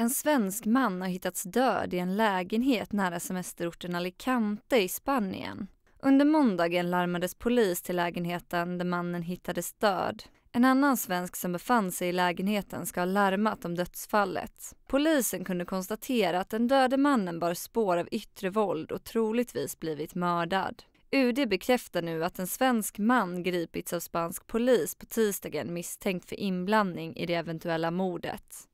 En svensk man har hittats död i en lägenhet nära semesterorten Alicante i Spanien. Under måndagen larmades polis till lägenheten där mannen hittades död. En annan svensk som befann sig i lägenheten ska ha larmat om dödsfallet. Polisen kunde konstatera att den döde mannen bar spår av yttre våld och troligtvis blivit mördad. UD bekräftar nu att en svensk man gripits av spansk polis på tisdagen misstänkt för inblandning i det eventuella mordet.